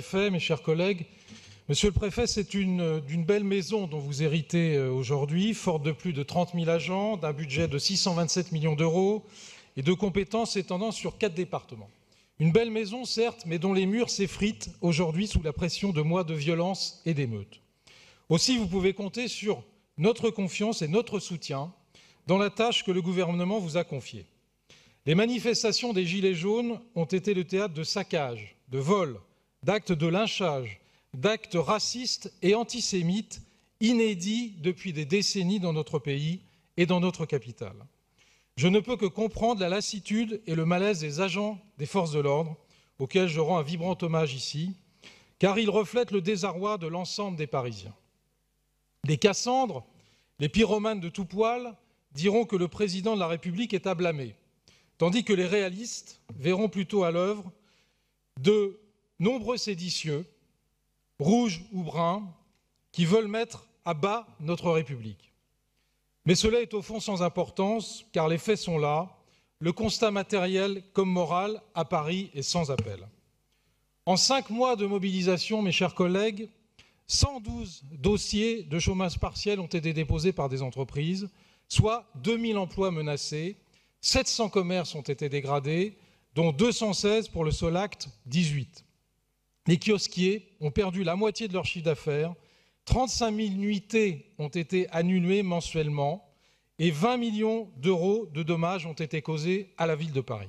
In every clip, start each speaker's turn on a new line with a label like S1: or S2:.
S1: Préfet, mes chers collègues, Monsieur le Préfet, c'est une, d'une belle maison dont vous héritez euh, aujourd'hui, forte de plus de 30 000 agents, d'un budget de 627 millions d'euros et de compétences étendant sur quatre départements. Une belle maison, certes, mais dont les murs s'effritent aujourd'hui sous la pression de mois de violence et d'émeutes. Aussi, vous pouvez compter sur notre confiance et notre soutien dans la tâche que le gouvernement vous a confiée. Les manifestations des Gilets jaunes ont été le théâtre de saccages, de vols, d'actes de lynchage, d'actes racistes et antisémites inédits depuis des décennies dans notre pays et dans notre capitale. Je ne peux que comprendre la lassitude et le malaise des agents des forces de l'ordre, auxquels je rends un vibrant hommage ici, car ils reflètent le désarroi de l'ensemble des Parisiens. Les Cassandres, les pyromanes de tout poil, diront que le président de la République est à blâmer, tandis que les réalistes verront plutôt à l'œuvre de nombreux séditieux, rouges ou bruns, qui veulent mettre à bas notre République. Mais cela est au fond sans importance, car les faits sont là, le constat matériel comme moral à Paris est sans appel. En cinq mois de mobilisation, mes chers collègues, 112 dossiers de chômage partiel ont été déposés par des entreprises, soit 2000 emplois menacés, 700 commerces ont été dégradés, dont 216 pour le acte 18. Les kiosquiers ont perdu la moitié de leur chiffre d'affaires, 35 000 nuitées ont été annulées mensuellement et 20 millions d'euros de dommages ont été causés à la ville de Paris.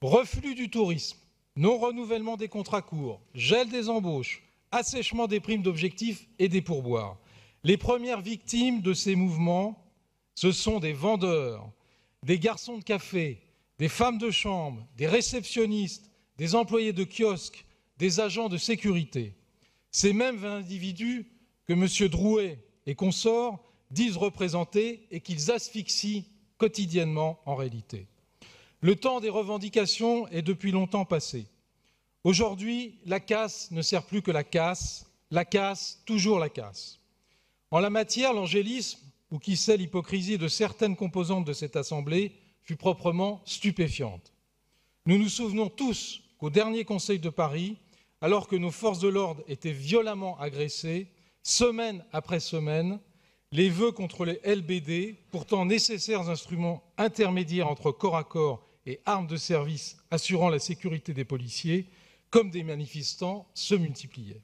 S1: Reflux du tourisme, non-renouvellement des contrats courts, gel des embauches, assèchement des primes d'objectifs et des pourboires. Les premières victimes de ces mouvements, ce sont des vendeurs, des garçons de café, des femmes de chambre, des réceptionnistes, des employés de kiosques, des agents de sécurité. Ces mêmes individus que M. Drouet et consorts disent représenter et qu'ils asphyxient quotidiennement en réalité. Le temps des revendications est depuis longtemps passé. Aujourd'hui, la casse ne sert plus que la casse, la casse, toujours la casse. En la matière, l'angélisme, ou qui sait l'hypocrisie de certaines composantes de cette Assemblée, fut proprement stupéfiante. Nous nous souvenons tous qu'au dernier Conseil de Paris, alors que nos forces de l'ordre étaient violemment agressées, semaine après semaine, les vœux contre les LBD, pourtant nécessaires instruments intermédiaires entre corps à corps et armes de service assurant la sécurité des policiers, comme des manifestants, se multipliaient.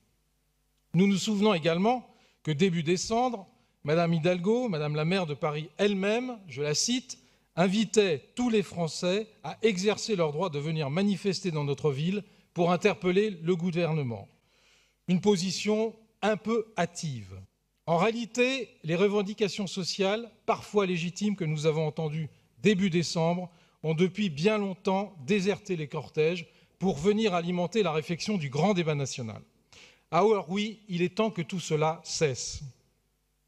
S1: Nous nous souvenons également que début décembre, Madame Hidalgo, Madame la maire de Paris elle-même, je la cite, invitait tous les Français à exercer leur droit de venir manifester dans notre ville pour interpeller le gouvernement. Une position un peu hâtive. En réalité, les revendications sociales, parfois légitimes, que nous avons entendues début décembre, ont depuis bien longtemps déserté les cortèges pour venir alimenter la réflexion du grand débat national. Ah, alors oui, il est temps que tout cela cesse.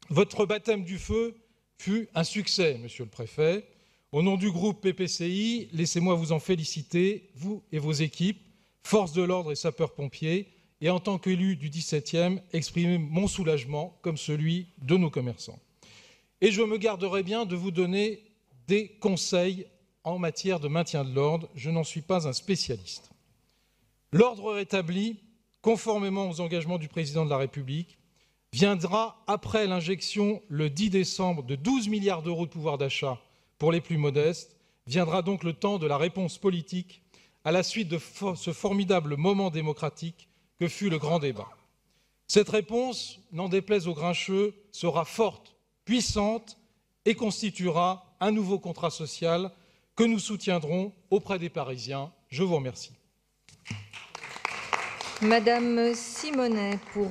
S1: Votre baptême du feu fut un succès, monsieur le préfet. Au nom du groupe PPCI, laissez-moi vous en féliciter, vous et vos équipes, force de l'ordre et sapeurs-pompiers, et en tant qu'élu du 17e, exprimer mon soulagement comme celui de nos commerçants. Et je me garderai bien de vous donner des conseils en matière de maintien de l'ordre, je n'en suis pas un spécialiste. L'ordre rétabli, conformément aux engagements du président de la République, viendra après l'injection le 10 décembre de 12 milliards d'euros de pouvoir d'achat pour les plus modestes, viendra donc le temps de la réponse politique à la suite de ce formidable moment démocratique que fut le grand débat. Cette réponse, n'en déplaise aux grincheux, sera forte, puissante et constituera un nouveau contrat social que nous soutiendrons auprès des Parisiens. Je vous remercie. Madame Simonet pour